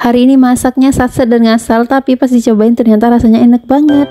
Hari ini masaknya saset dan ngasal, tapi pas dicobain ternyata rasanya enak banget.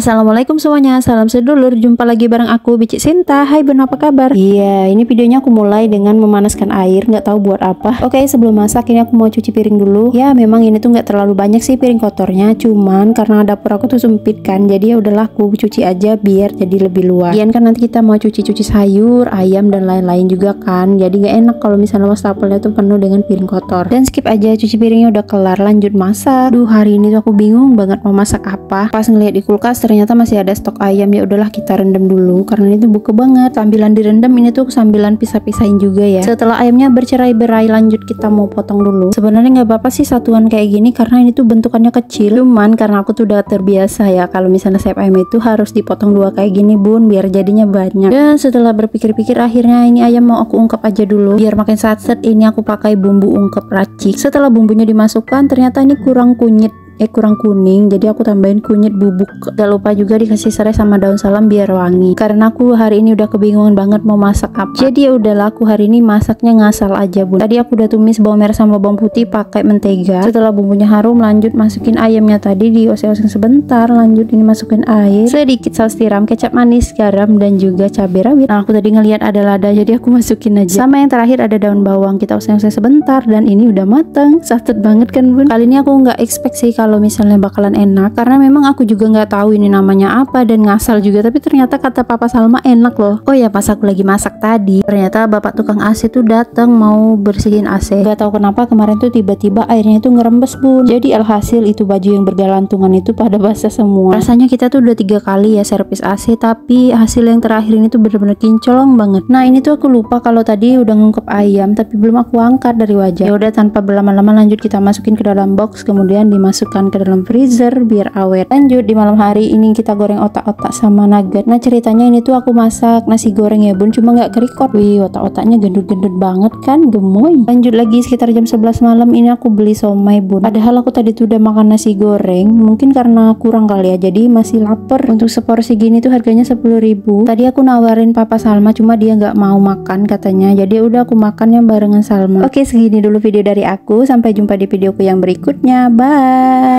Assalamualaikum semuanya, salam sedulur. Jumpa lagi bareng aku Bici Sinta. Hai Beno, apa kabar? Iya, ini videonya aku mulai dengan memanaskan air, nggak tahu buat apa. Oke, sebelum masak ini aku mau cuci piring dulu. Ya, memang ini tuh nggak terlalu banyak sih piring kotornya, cuman karena dapur aku tuh sempit kan, jadi ya udahlah aku cuci aja biar jadi lebih luas. Iya kan nanti kita mau cuci-cuci sayur, ayam dan lain-lain juga kan. Jadi nggak enak kalau misalnya wastafelnya tuh penuh dengan piring kotor. Dan skip aja cuci piringnya udah kelar, lanjut masak. Duh, hari ini tuh aku bingung banget mau masak apa. Pas ngeliat di kulkas ternyata masih ada stok ayam ya udahlah kita rendam dulu karena ini tuh buke banget sambilan direndam ini tuh sambilan pisah-pisahin juga ya setelah ayamnya bercerai-berai lanjut kita mau potong dulu sebenarnya nggak apa-apa sih satuan kayak gini karena ini tuh bentukannya kecil cuman karena aku tuh udah terbiasa ya kalau misalnya sayap ayam itu harus dipotong dua kayak gini bun biar jadinya banyak dan setelah berpikir-pikir akhirnya ini ayam mau aku ungkep aja dulu biar makin satset ini aku pakai bumbu ungkep racik setelah bumbunya dimasukkan ternyata ini kurang kunyit eh kurang kuning jadi aku tambahin kunyit bubuk gak lupa juga dikasih serai sama daun salam biar wangi karena aku hari ini udah kebingungan banget mau masak apa jadi ya udahlah aku hari ini masaknya ngasal aja bun tadi aku udah tumis bawang merah sama bawang putih pakai mentega setelah bumbunya harum lanjut masukin ayamnya tadi di oseng-oseng sebentar lanjut ini masukin air sedikit saus tiram kecap manis garam dan juga cabai rawit nah aku tadi ngelihat ada lada jadi aku masukin aja sama yang terakhir ada daun bawang kita oseng-oseng sebentar dan ini udah mateng sahut banget kan bun kali ini aku nggak expect sih kalau kalau misalnya bakalan enak karena memang aku juga nggak tahu ini namanya apa dan ngasal juga tapi ternyata kata Papa Salma enak loh. Oh ya pas aku lagi masak tadi ternyata bapak tukang AC tuh datang mau bersihin AC. nggak tahu kenapa kemarin tuh tiba-tiba airnya tuh ngerembes bun. Jadi alhasil itu baju yang bergelantungan itu pada basah semua. Rasanya kita tuh udah tiga kali ya servis AC tapi hasil yang terakhir ini tuh bener-bener kincolong banget. Nah ini tuh aku lupa kalau tadi udah ngungkep ayam tapi belum aku angkat dari wajah. Ya udah tanpa berlama-lama lanjut kita masukin ke dalam box kemudian dimasukkan masukkan ke dalam freezer biar awet lanjut di malam hari ini kita goreng otak-otak sama nugget nah ceritanya ini tuh aku masak nasi goreng ya bun cuma nggak kerikot wih otak-otaknya gendut-gendut banget kan gemoy lanjut lagi sekitar jam 11 malam ini aku beli somai bun padahal aku tadi tuh udah makan nasi goreng mungkin karena kurang kali ya jadi masih lapar untuk seporsi gini tuh harganya 10.000 tadi aku nawarin papa Salma cuma dia nggak mau makan katanya jadi udah aku makan yang barengan Salma oke segini dulu video dari aku sampai jumpa di videoku yang berikutnya bye